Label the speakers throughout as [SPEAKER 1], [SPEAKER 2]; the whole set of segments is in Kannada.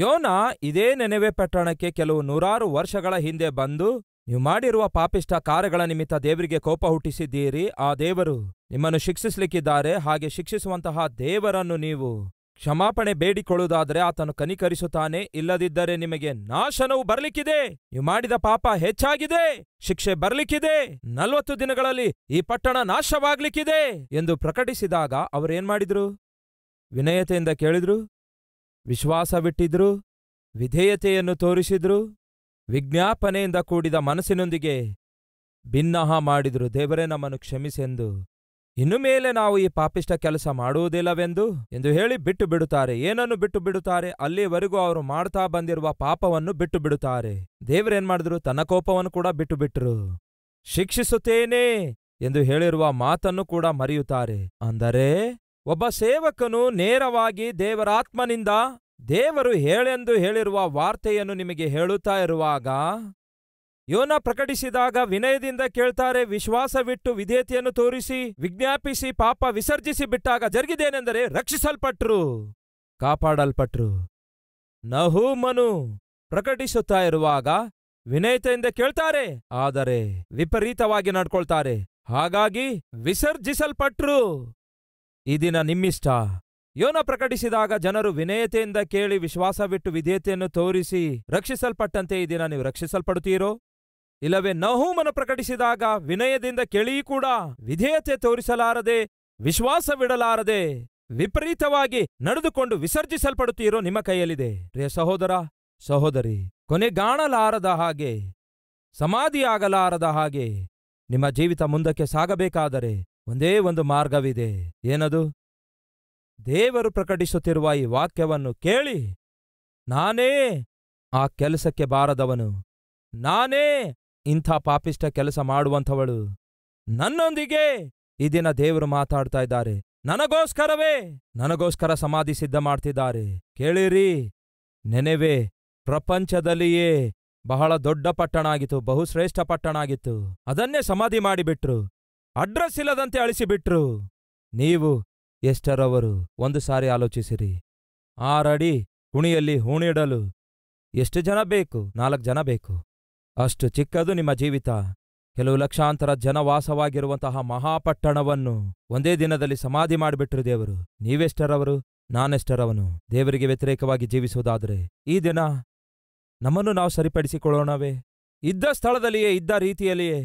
[SPEAKER 1] ಯೋನ ಇದೇ ನೆನೆವೆ ಪಟ್ಟಣಕ್ಕೆ ಕೆಲವು ನೂರಾರು ವರ್ಷಗಳ ಹಿಂದೆ ಬಂದು ನೀವು ಮಾಡಿರುವ ಪಾಪಿಷ್ಟ ಕಾರ್ಯಗಳ ನಿಮಿತ್ತ ದೇವರಿಗೆ ಕೋಪ ಹುಟ್ಟಿಸಿದ್ದೀರಿ ಆ ದೇವರು ನಿಮ್ಮನ್ನು ಶಿಕ್ಷಿಸಲಿಕ್ಕಿದ್ದಾರೆ ಹಾಗೆ ಶಿಕ್ಷಿಸುವಂತಹ ದೇವರನ್ನು ನೀವು ಕ್ಷಮಾಪಣೆ ಬೇಡಿಕೊಳ್ಳುವುದಾದರೆ ಆತನು ಕನಿಕರಿಸುತ್ತಾನೆ ಇಲ್ಲದಿದ್ದರೆ ನಿಮಗೆ ನಾಶನವು ಬರಲಿಕ್ಕಿದೆ ನೀವು ಮಾಡಿದ ಪಾಪ ಹೆಚ್ಚಾಗಿದೆ ಶಿಕ್ಷೆ ಬರ್ಲಿಕ್ಕಿದೆ ನಲವತ್ತು ದಿನಗಳಲ್ಲಿ ಈ ಪಟ್ಟಣ ನಾಶವಾಗ್ಲಿಕ್ಕಿದೆ ಎಂದು ಪ್ರಕಟಿಸಿದಾಗ ಅವರೇನ್ ಮಾಡಿದ್ರು ವಿನಯತೆಯಿಂದ ಕೇಳಿದ್ರು ವಿಶ್ವಾಸ ಬಿಟ್ಟಿದ್ರು ವಿಧೇಯತೆಯನ್ನು ತೋರಿಸಿದ್ರು ವಿಜ್ಞಾಪನೆಯಿಂದ ಕೂಡಿದ ಮನಸ್ಸಿನೊಂದಿಗೆ ಭಿನ್ನಹ ಮಾಡಿದ್ರು ದೇವರೇ ನಮ್ಮನ್ನು ಕ್ಷಮಿಸೆಂದು ಇನ್ನು ಮೇಲೆ ನಾವು ಈ ಪಾಪಿಷ್ಟ ಕೆಲಸ ಮಾಡುವುದಿಲ್ಲವೆಂದು ಎಂದು ಹೇಳಿ ಬಿಟ್ಟು ಬಿಡುತ್ತಾರೆ ಏನನ್ನು ಬಿಟ್ಟು ಬಿಡುತ್ತಾರೆ ಅಲ್ಲಿವರೆಗೂ ಅವರು ಮಾಡ್ತಾ ಬಂದಿರುವ ಪಾಪವನ್ನು ಬಿಟ್ಟು ಬಿಡುತ್ತಾರೆ ದೇವರೇನ್ ಮಾಡಿದ್ರು ತನ್ನ ಕೋಪವನ್ನು ಕೂಡ ಬಿಟ್ಟು ಬಿಟ್ಟರು ಶಿಕ್ಷಿಸುತ್ತೇನೆ ಎಂದು ಹೇಳಿರುವ ಮಾತನ್ನು ಕೂಡ ಮರೆಯುತ್ತಾರೆ ಅಂದರೆ ಒಬ್ಬ ಸೇವಕನು ನೇರವಾಗಿ ದೇವರಾತ್ಮನಿಂದ ದೇವರು ಹೇಳೆಂದು ಹೇಳಿರುವ ವಾರ್ತೆಯನ್ನು ನಿಮಗೆ ಹೇಳುತ್ತಾ ಇರುವಾಗ ಯೋನ ಪ್ರಕಟಿಸಿದಾಗ ವಿನಯದಿಂದ ಕೇಳ್ತಾರೆ ವಿಶ್ವಾಸವಿಟ್ಟು ವಿಧೇಯತೆಯನ್ನು ತೋರಿಸಿ ವಿಜ್ಞಾಪಿಸಿ ಪಾಪ ವಿಸರ್ಜಿಸಿ ಬಿಟ್ಟಾಗ ಜರುಗಿದೇನೆಂದರೆ ರಕ್ಷಿಸಲ್ಪಟ್ರು ಕಾಪಾಡಲ್ಪಟ್ರು ನಹೂಮನು ಪ್ರಕಟಿಸುತ್ತಾ ಇರುವಾಗ ವಿನಯತೆಯಿಂದ ಕೇಳ್ತಾರೆ ಆದರೆ ವಿಪರೀತವಾಗಿ ನಡ್ಕೊಳ್ತಾರೆ ಹಾಗಾಗಿ ವಿಸರ್ಜಿಸಲ್ಪಟ್ರು ಈ ದಿನ ನಿಮ್ಮಿಷ್ಟ ಯೋನ ಪ್ರಕಟಿಸಿದಾಗ ಜನರು ವಿನಯತೆಯಿಂದ ಕೇಳಿ ವಿಶ್ವಾಸವಿಟ್ಟು ವಿಧೇಯತೆಯನ್ನು ತೋರಿಸಿ ರಕ್ಷಿಸಲ್ಪಟ್ಟಂತೆ ಈ ದಿನ ನೀವು ರಕ್ಷಿಸಲ್ಪಡುತ್ತೀರೋ ಇಲ್ಲವೇ ನಹೂಮನು ಪ್ರಕಟಿಸಿದಾಗ ವಿನಯದಿಂದ ಕೇಳಿ ಕೂಡ ವಿಧೇಯತೆ ತೋರಿಸಲಾರದೆ ವಿಶ್ವಾಸವಿಡಲಾರದೆ ವಿಪರೀತವಾಗಿ ನಡೆದುಕೊಂಡು ವಿಸರ್ಜಿಸಲ್ಪಡುತ್ತೀರೋ ನಿಮ್ಮ ಕೈಯಲ್ಲಿದೆ ರೇ ಸಹೋದರ ಸಹೋದರಿ ಕೊನೆಗಾಣಲಾರದ ಹಾಗೆ ಸಮಾಧಿಯಾಗಲಾರದ ಹಾಗೆ ನಿಮ್ಮ ಜೀವಿತ ಮುಂದಕ್ಕೆ ಸಾಗಬೇಕಾದರೆ ಒಂದೇ ಒಂದು ಮಾರ್ಗವಿದೆ ಏನದು ದೇವರು ಪ್ರಕಟಿಸುತ್ತಿರುವ ಈ ವಾಕ್ಯವನ್ನು ಕೇಳಿ ನಾನೇ ಆ ಕೆಲಸಕ್ಕೆ ಬಾರದವನು ನಾನೇ ಇಂಥ ಪಾಪಿಷ್ಟ ಕೆಲಸ ಮಾಡುವಂಥವಳು ನನ್ನೊಂದಿಗೆ ಈ ದಿನ ದೇವರು ಮಾತಾಡ್ತಾ ಇದ್ದಾರೆ ನನಗೋಸ್ಕರವೇ ನನಗೋಸ್ಕರ ಸಮಾಧಿ ಸಿದ್ಧ ಮಾಡ್ತಿದ್ದಾರೆ ಕೇಳಿರಿ ನೆನೆವೆ ಪ್ರಪಂಚದಲ್ಲಿಯೇ ಬಹಳ ದೊಡ್ಡ ಪಟ್ಟಣ ಆಗಿತ್ತು ಬಹುಶ್ರೇಷ್ಠ ಪಟ್ಟಣ ಆಗಿತ್ತು ಅದನ್ನೇ ಸಮಾಧಿ ಮಾಡಿಬಿಟ್ರು ಅಡ್ರೆಸ್ ಇಲ್ಲದಂತೆ ಅಳಿಸಿಬಿಟ್ರು ನೀವು ಎಷ್ಟರವರು ಒಂದು ಸಾರಿ ಆಲೋಚಿಸಿರಿ ಆರಡಿ ಕುಣಿಯಲ್ಲಿ ಹೂಣಿಡಲು ಎಷ್ಟು ಜನ ಬೇಕು ನಾಲ್ಕು ಜನ ಬೇಕು ಅಷ್ಟು ಚಿಕ್ಕದು ನಿಮ್ಮ ಜೀವಿತ ಕೆಲವು ಲಕ್ಷಾಂತರ ಜನವಾಸವಾಗಿರುವಂತಹ ಮಹಾಪಟ್ಟಣವನ್ನು ಒಂದೇ ದಿನದಲ್ಲಿ ಸಮಾಧಿ ಮಾಡಿಬಿಟ್ರು ದೇವರು ನೀವೆಷ್ಟರವರು ನಾನೆಷ್ಟರವನು ದೇವರಿಗೆ ವ್ಯತಿರೇಕವಾಗಿ ಜೀವಿಸುವುದಾದರೆ ಈ ದಿನ ನಮ್ಮನ್ನು ನಾವು ಸರಿಪಡಿಸಿಕೊಳ್ಳೋಣವೇ ಇದ್ದ ಸ್ಥಳದಲ್ಲಿಯೇ ಇದ್ದ ರೀತಿಯಲ್ಲಿಯೇ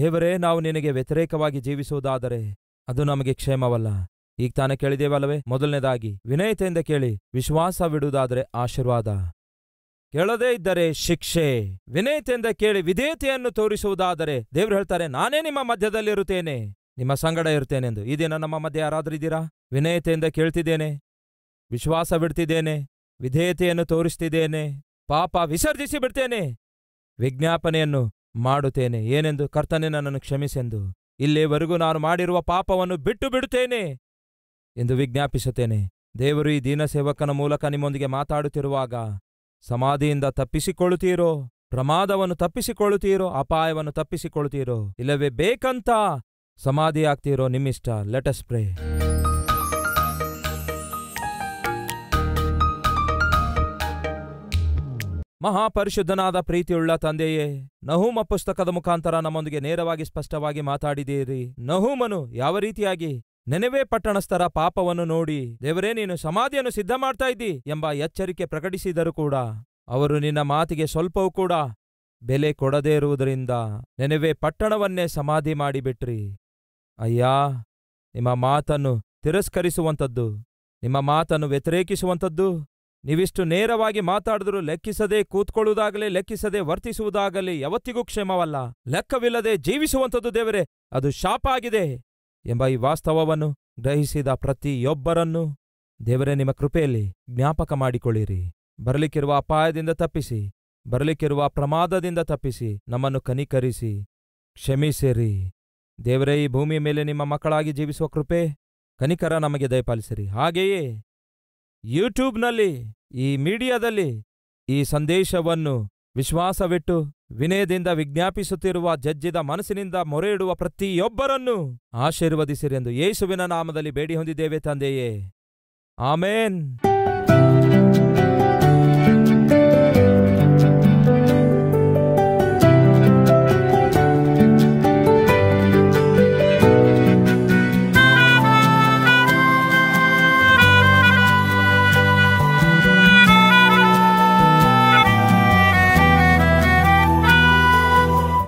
[SPEAKER 1] ದೇವರೇ ನಾವು ನಿನಗೆ ವ್ಯತಿರೇಕವಾಗಿ ಜೀವಿಸುವುದಾದರೆ ಅದು ನಮಗೆ ಕ್ಷೇಮವಲ್ಲ ಈಗ ತಾನೇ ಕೇಳಿದೇವಲ್ಲವೇ ಮೊದಲನೇದಾಗಿ ವಿನಯತೆಯಿಂದ ಕೇಳಿ ಬಿಡುವುದಾದರೆ ಆಶೀರ್ವಾದ ಕೇಳದೇ ಇದ್ದರೆ ಶಿಕ್ಷೆ ವಿನಯತೆಯಿಂದ ಕೇಳಿ ವಿಧೇಯತೆಯನ್ನು ತೋರಿಸುವುದಾದರೆ ದೇವರು ಹೇಳ್ತಾರೆ ನಾನೇ ನಿಮ್ಮ ಮಧ್ಯದಲ್ಲಿರುತ್ತೇನೆ ನಿಮ್ಮ ಸಂಗಡ ಇರುತ್ತೇನೆಂದು ಈ ದಿನ ನಮ್ಮ ಮಧ್ಯೆ ಯಾರಾದ್ರೂ ಇದ್ದೀರಾ ವಿನಯತೆಯಿಂದ ಕೇಳ್ತಿದ್ದೇನೆ ವಿಶ್ವಾಸ ಬಿಡ್ತಿದ್ದೇನೆ ವಿಧೇಯತೆಯನ್ನು ತೋರಿಸ್ತಿದ್ದೇನೆ ಪಾಪ ವಿಸರ್ಜಿಸಿ ಬಿಡ್ತೇನೆ ವಿಜ್ಞಾಪನೆಯನ್ನು ಮಾಡುತ್ತೇನೆ ಏನೆಂದು ಕರ್ತನೆ ನನ್ನನ್ನು ಕ್ಷಮಿಸೆಂದು ಇಲ್ಲಿವರೆಗೂ ನಾನು ಮಾಡಿರುವ ಪಾಪವನ್ನು ಬಿಟ್ಟು ಬಿಡುತ್ತೇನೆ ಎಂದು ವಿಜ್ಞಾಪಿಸುತ್ತೇನೆ ದೇವರು ಈ ದೀನ ಸೇವಕನ ಮೂಲಕ ನಿಮ್ಮೊಂದಿಗೆ ಮಾತಾಡುತ್ತಿರುವಾಗ ಸಮಾಧಿಯಿಂದ ತಪ್ಪಿಸಿಕೊಳ್ಳುತ್ತೀರೋ ಪ್ರಮಾದವನ್ನು ತಪ್ಪಿಸಿಕೊಳ್ಳುತ್ತೀರೋ ಅಪಾಯವನ್ನು ತಪ್ಪಿಸಿಕೊಳ್ಳುತ್ತೀರೋ ಇಲ್ಲವೇ ಬೇಕಂತ ಸಮಾಧಿ ಆಗ್ತೀರೋ ನಿಮ್ಮಿಷ್ಟ ಲೆಟಸ್ ಪ್ರೇ ಮಹಾಪರಿಶುದ್ಧನಾದ ಪ್ರೀತಿಯುಳ್ಳ ತಂದೆಯೇ ನಹೂಮ ಪುಸ್ತಕದ ಮುಖಾಂತರ ನಮ್ಮೊಂದಿಗೆ ನೇರವಾಗಿ ಸ್ಪಷ್ಟವಾಗಿ ಮಾತಾಡಿದೀರಿ ನಹೂಮನು ಯಾವ ರೀತಿಯಾಗಿ ನೆನವೇ ಪಟ್ಟಣಸ್ಥರ ಪಾಪವನ್ನು ನೋಡಿ ದೇವರೇ ನೀನು ಸಮಾಧಿಯನ್ನು ಸಿದ್ಧ ಮಾಡ್ತಾ ಇದ್ದಿ ಎಂಬ ಎಚ್ಚರಿಕೆ ಪ್ರಕಟಿಸಿದರು ಕೂಡ ಅವರು ನಿನ್ನ ಮಾತಿಗೆ ಸ್ವಲ್ಪವೂ ಕೂಡ ಬೆಲೆ ಕೊಡದೇ ಇರುವುದರಿಂದ ನೆನವೇ ಪಟ್ಟಣವನ್ನೇ ಸಮಾಧಿ ಮಾಡಿಬಿಟ್ರಿ ಅಯ್ಯಾ ನಿಮ್ಮ ಮಾತನ್ನು ತಿರಸ್ಕರಿಸುವಂಥದ್ದು ನಿಮ್ಮ ಮಾತನ್ನು ವ್ಯತಿರೇಕಿಸುವಂಥದ್ದು ನೀವಿಷ್ಟು ನೇರವಾಗಿ ಮಾತಾಡಿದರೂ ಲೆಕ್ಕಿಸದೆ ಕೂತ್ಕೊಳ್ಳುವುದಾಗಲಿ ಲೆಕ್ಕಿಸದೆ ವರ್ತಿಸುವುದಾಗಲಿ ಯಾವತ್ತಿಗೂ ಕ್ಷೇಮವಲ್ಲ ಲೆಕ್ಕವಿಲ್ಲದೆ ಜೀವಿಸುವಂಥದ್ದು ದೇವರೇ ಅದು ಶಾಪ ಆಗಿದೆ ಎಂಬ ಈ ವಾಸ್ತವವನ್ನು ಗ್ರಹಿಸಿದ ಪ್ರತಿಯೊಬ್ಬರನ್ನೂ ದೇವರೇ ನಿಮ್ಮ ಕೃಪೆಯಲ್ಲಿ ಜ್ಞಾಪಕ ಮಾಡಿಕೊಳ್ಳಿರಿ ಬರಲಿಕ್ಕಿರುವ ಅಪಾಯದಿಂದ ತಪ್ಪಿಸಿ ಬರಲಿಕ್ಕಿರುವ ಪ್ರಮಾದದಿಂದ ತಪ್ಪಿಸಿ ನಮ್ಮನ್ನು ಕನಿಕರಿಸಿ ಕ್ಷಮಿಸಿರಿ ದೇವರೇ ಈ ಭೂಮಿಯ ಮೇಲೆ ನಿಮ್ಮ ಮಕ್ಕಳಾಗಿ ಜೀವಿಸುವ ಕೃಪೆ ಕನಿಕರ ನಮಗೆ ದಯಪಾಲಿಸಿರಿ ಹಾಗೆಯೇ ಯೂಟ್ಯೂಬ್ನಲ್ಲಿ ಈ ಮೀಡಿಯಾದಲ್ಲಿ ಈ ಸಂದೇಶವನ್ನು ವಿಶ್ವಾಸವಿಟ್ಟು ವಿನಯದಿಂದ ವಿಜ್ಞಾಪಿಸುತ್ತಿರುವ ಜಜ್ಜಿದ ಮನಸ್ಸಿನಿಂದ ಮೊರೆ ಇಡುವ ಪ್ರತಿಯೊಬ್ಬರನ್ನು ಆಶೀರ್ವದಿಸಿರೆಂದು ಯೇಸುವಿನ ನಾಮದಲ್ಲಿ ಬೇಡಿ ಹೊಂದಿದ್ದೇವೆ ತಂದೆಯೇ ಆಮೇನ್